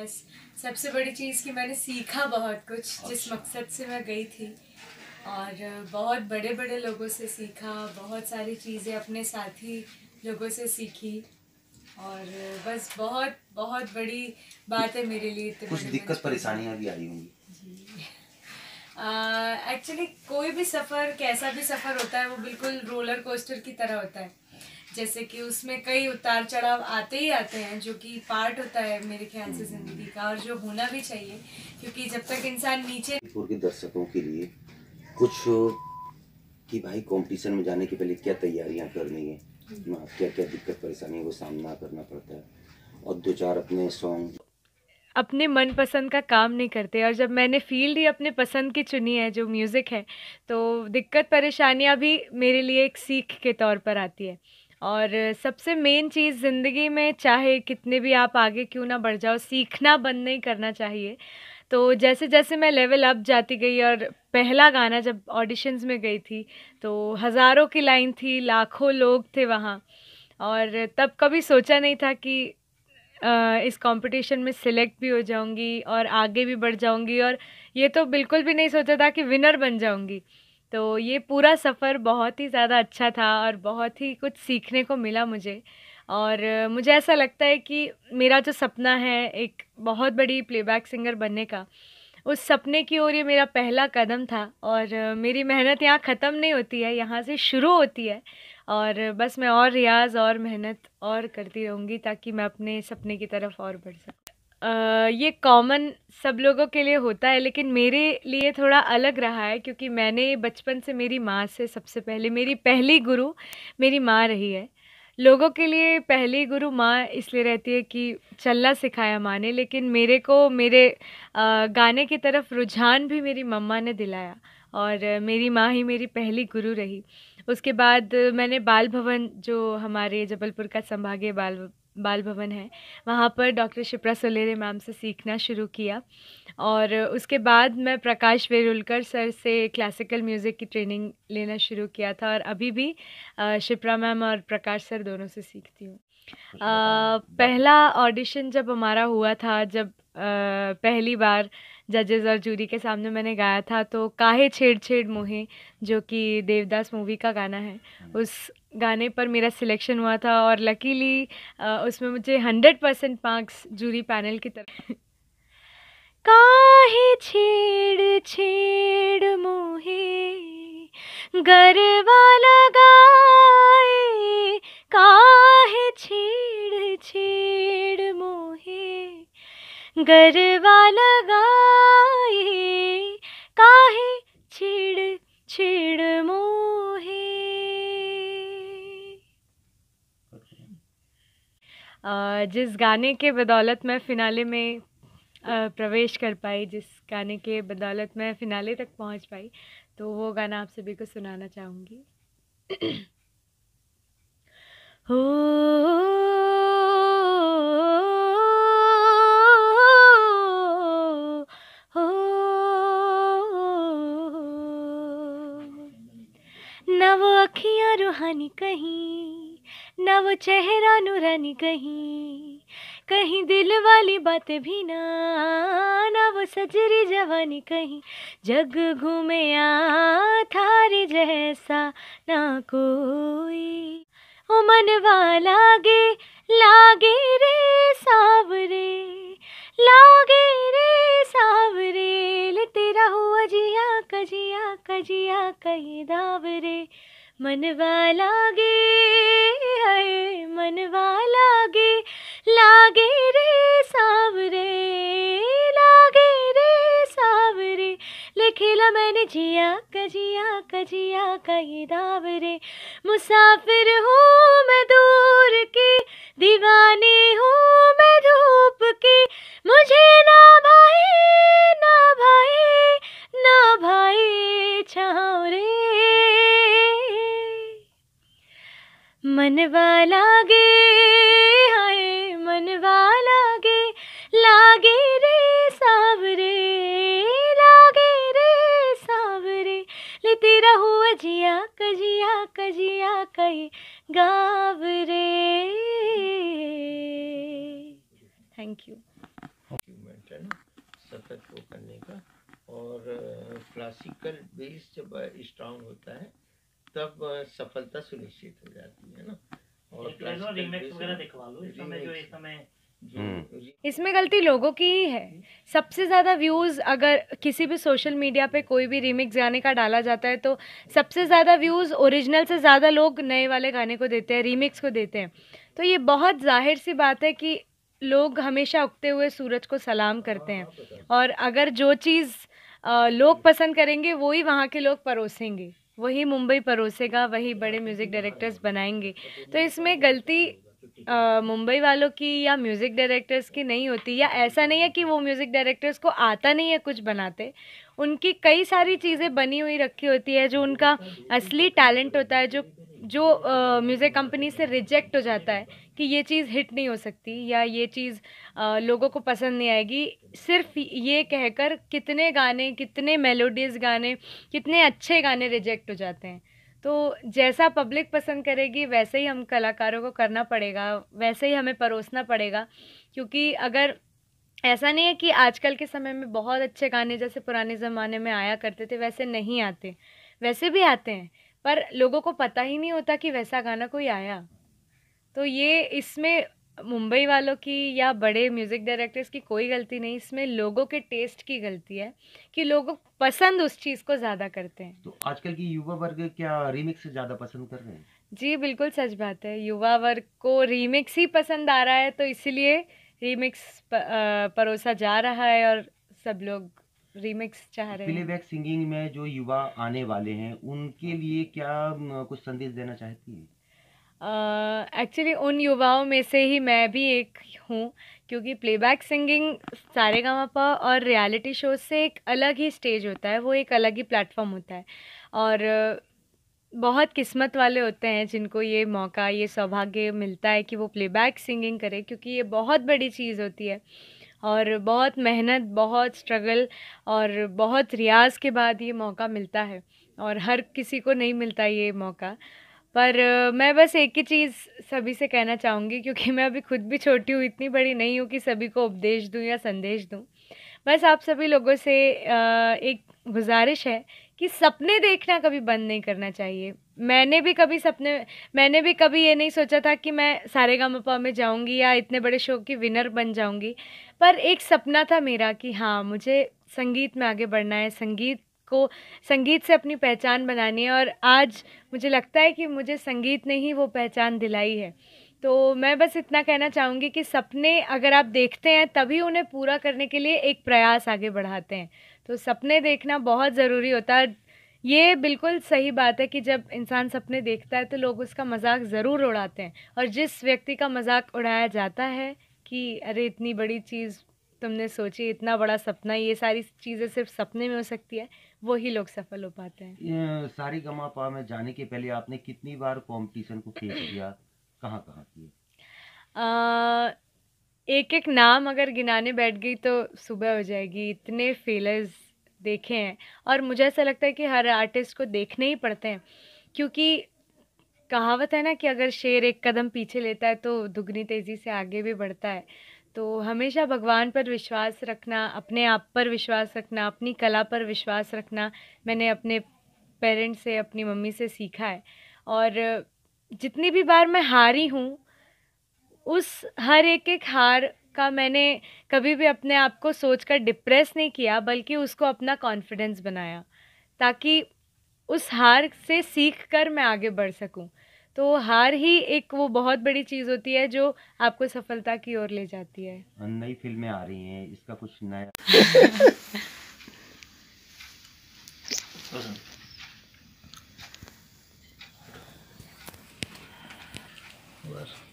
yes, सबसे बड़ी चीज़ कि मैंने सीखा बहुत कुछ अच्छा। जिस मकसद से मैं गई थी और बहुत बड़े बड़े लोगों से सीखा बहुत सारी चीज़ें अपने साथी लोगों से सीखी और बस बहुत बहुत बड़ी बात है मेरे लिए कुछ दिक्कत परेशानियाँ भी आई होंगी एक्चुअली कोई भी सफ़र कैसा भी सफ़र होता है वो बिल्कुल रोलर कोस्टर की तरह होता है जैसे कि उसमें कई उतार चढ़ाव आते ही आते हैं जो कि पार्ट होता है मेरे ख्याल से ज़िंदगी का और जो होना भी चाहिए क्योंकि जब तक इंसान नीचे के दर्शकों के लिए कुछ कि भाई कंपटीशन में जाने के पहले क्या तैयारियां करनी है हम्म। हाँ, क्या क्या दिक्कत परेशानी वो सामना करना पड़ता है और दो चार अपने सॉन्ग अपने मन पसंद का काम नहीं करते और जब मैंने फील्ड ही अपने पसंद की चुनी है जो म्यूज़िक है तो दिक्कत परेशानियाँ भी मेरे लिए एक सीख के तौर पर आती है और सबसे मेन चीज़ ज़िंदगी में चाहे कितने भी आप आगे क्यों ना बढ़ जाओ सीखना बंद नहीं करना चाहिए तो जैसे जैसे मैं लेवल अप जाती गई और पहला गाना जब ऑडिशंस में गई थी तो हज़ारों की लाइन थी लाखों लोग थे वहाँ और तब कभी सोचा नहीं था कि इस कंपटीशन में सिलेक्ट भी हो जाऊंगी और आगे भी बढ़ जाऊंगी और ये तो बिल्कुल भी नहीं सोचा था कि विनर बन जाऊंगी तो ये पूरा सफ़र बहुत ही ज़्यादा अच्छा था और बहुत ही कुछ सीखने को मिला मुझे और मुझे ऐसा लगता है कि मेरा जो सपना है एक बहुत बड़ी प्लेबैक सिंगर बनने का उस सपने की ओर ये मेरा पहला कदम था और मेरी मेहनत यहाँ ख़त्म नहीं होती है यहाँ से शुरू होती है और बस मैं और रियाज़ और मेहनत और करती रहूँगी ताकि मैं अपने सपने की तरफ और बढ़ सकूँ ये कॉमन सब लोगों के लिए होता है लेकिन मेरे लिए थोड़ा अलग रहा है क्योंकि मैंने बचपन से मेरी माँ से सबसे पहले मेरी पहली गुरु मेरी माँ रही है लोगों के लिए पहली गुरु माँ इसलिए रहती है कि चलना सिखाया माँ ने लेकिन मेरे को मेरे गाने की तरफ रुझान भी मेरी मम्मा ने दिलाया और मेरी माँ ही मेरी पहली गुरु रही उसके बाद मैंने बाल भवन जो हमारे जबलपुर का संभागीय बाल बाल भवन है वहाँ पर डॉक्टर शिप्रा सोलेरे मैम से सीखना शुरू किया और उसके बाद मैं प्रकाश वेरुलकर सर से क्लासिकल म्यूज़िक की ट्रेनिंग लेना शुरू किया था और अभी भी शिप्रा मैम और प्रकाश सर दोनों से सीखती हूँ पहला ऑडिशन जब हमारा हुआ था जब आ, पहली बार जजेस और जूरी के सामने मैंने गाया था तो काहे छेड़ छेड़ मोहे जो कि देवदास मूवी का गाना है हम्म। उस गाने पर मेरा सिलेक्शन हुआ था और लकीली उसमें मुझे hundred percent marks jury panel की तरफ काहे छेड़ छेड़ मोहे गरबा लगाए काहे छेड़ छेड़ मोहे गरबा लगाए काहे छेड़ छेड़ मोहे जिस गाने के बदौलत मैं फ़िनाले में प्रवेश कर पाई जिस गाने के बदौलत मैं फ़िनाले तक पहुंच पाई तो वो गाना आप सभी को सुनाना चाहूँगी हो ना वो अखियाँ रूहानी कहीं ना वो चेहरा नूरानी कहीं कहीं दिल वाली बातें भी ना ना वो सजरी जवानी कहीं जग घूमया थारे जैसा ना कोई ओ मनवा लागे लागे रे सावरे लागे रे सावरे ले तेरा हुआ जिया कजिया कजिया कहीं दावरे मनवा लागे मैंने जिया कजिया कजिया कई दावरे मुसाफिर हूँ मैं दूर की दीवानी क्लासिकल बेस जब स्ट्रांग होता है तब सफलता सुनिश्चित हो जाती है ना और हम्म। इसमें गलती लोगों की ही है सबसे ज़्यादा व्यूज़ अगर किसी भी सोशल मीडिया पे कोई भी रिमिक्स गाने का डाला जाता है तो सबसे ज़्यादा व्यूज़ ओरिजिनल से ज़्यादा लोग नए वाले गाने को देते हैं रीमिक्स को देते हैं तो ये बहुत जाहिर सी बात है कि लोग हमेशा उगते हुए सूरज को सलाम करते हैं हाँ, हाँ, और अगर जो चीज़ लोग पसंद करेंगे वही वहाँ के लोग परोसेंगे वही मुंबई परोसेगा वही बड़े म्यूज़िक डायरेक्टर्स बनाएंगे तो इसमें गलती मुंबई वालों की या म्यूज़िक डायरेक्टर्स की नहीं होती या ऐसा नहीं है कि वो म्यूज़िक डायरेक्टर्स को आता नहीं है कुछ बनाते उनकी कई सारी चीज़ें बनी हुई रखी होती है जो उनका असली टैलेंट होता है जो जो म्यूज़िक कंपनी से रिजेक्ट हो जाता है कि ये चीज़ हिट नहीं हो सकती या ये चीज़ लोगों को पसंद नहीं आएगी सिर्फ ये कहकर कितने गाने कितने मेलोडीज़ गाने कितने अच्छे गाने रिजेक्ट हो जाते हैं तो जैसा पब्लिक पसंद करेगी वैसे ही हम कलाकारों को करना पड़ेगा वैसे ही हमें परोसना पड़ेगा क्योंकि अगर ऐसा नहीं है कि आजकल के समय में बहुत अच्छे गाने जैसे पुराने ज़माने में आया करते थे वैसे नहीं आते वैसे भी आते हैं पर लोगों को पता ही नहीं होता कि वैसा गाना कोई आया तो ये इसमें मुंबई वालों की या बड़े म्यूज़िक डायरेक्टर्स की कोई गलती नहीं इसमें लोगों के टेस्ट की गलती है कि लोग पसंद उस चीज़ को ज़्यादा करते हैं तो आजकल की युवा वर्ग क्या रीमिक्स ज़्यादा पसंद कर रहे हैं जी बिल्कुल सच बात है युवा वर्ग को रीमिक्स ही पसंद आ रहा है तो इसीलिए रीमिक्स परोसा जा रहा है और सब लोग रीमिक्स चाह रहे हैं प्लेबैक सिंगिंग में जो युवा आने वाले हैं उनके लिए क्या कुछ संदेश देना चाहती है एक्चुअली uh, उन युवाओं में से ही मैं भी एक हूँ क्योंकि प्लेबैक सिंगिंग सारे पर और रियलिटी शो से एक अलग ही स्टेज होता है वो एक अलग ही प्लेटफॉर्म होता है और बहुत किस्मत वाले होते हैं जिनको ये मौका ये सौभाग्य मिलता है कि वो प्लेबैक सिंगिंग करें क्योंकि ये बहुत बड़ी चीज़ होती है और बहुत मेहनत बहुत स्ट्रगल और बहुत रियाज के बाद ये मौका मिलता है और हर किसी को नहीं मिलता ये मौका पर मैं बस एक ही चीज़ सभी से कहना चाहूँगी क्योंकि मैं अभी खुद भी छोटी हूँ इतनी बड़ी नहीं हूँ कि सभी को उपदेश दूँ या संदेश दूँ बस आप सभी लोगों से एक गुजारिश है कि सपने देखना कभी बंद नहीं करना चाहिए मैंने भी कभी सपने मैंने भी कभी ये नहीं सोचा था कि मैं सारे गामा में जाऊँगी या इतने बड़े शो की विनर बन जाऊँगी पर एक सपना था मेरा कि हाँ मुझे संगीत में आगे बढ़ना है संगीत को संगीत से अपनी पहचान बनानी है और आज मुझे लगता है कि मुझे संगीत ने ही वो पहचान दिलाई है तो मैं बस इतना कहना चाहूँगी कि सपने अगर आप देखते हैं तभी उन्हें पूरा करने के लिए एक प्रयास आगे बढ़ाते हैं तो सपने देखना बहुत ज़रूरी होता है ये बिल्कुल सही बात है कि जब इंसान सपने देखता है तो लोग उसका मजाक ज़रूर उड़ाते हैं और जिस व्यक्ति का मजाक उड़ाया जाता है कि अरे इतनी बड़ी चीज़ तुमने सोची इतना बड़ा सपना ये सारी चीज़ें सिर्फ सपने में हो सकती है वही लोग सफल हो पाते हैं गमा पा में जाने के पहले आपने कितनी बार कंपटीशन को फेस किया कहाँ कहाँ किया एक एक नाम अगर गिनाने बैठ गई तो सुबह हो जाएगी इतने फेलर्स देखे हैं और मुझे ऐसा लगता है कि हर आर्टिस्ट को देखने ही पड़ते हैं क्योंकि कहावत है ना कि अगर शेर एक कदम पीछे लेता है तो दुगनी तेज़ी से आगे भी बढ़ता है तो हमेशा भगवान पर विश्वास रखना अपने आप पर विश्वास रखना अपनी कला पर विश्वास रखना मैंने अपने पेरेंट्स से अपनी मम्मी से सीखा है और जितनी भी बार मैं हारी हूँ उस हर एक एक हार का मैंने कभी भी अपने आप को सोच कर डिप्रेस नहीं किया बल्कि उसको अपना कॉन्फिडेंस बनाया ताकि उस हार से सीख कर मैं आगे बढ़ सकूँ तो हार ही एक वो बहुत बड़ी चीज़ होती है जो आपको सफलता की ओर ले जाती है नई फिल्में आ रही हैं इसका कुछ नया बस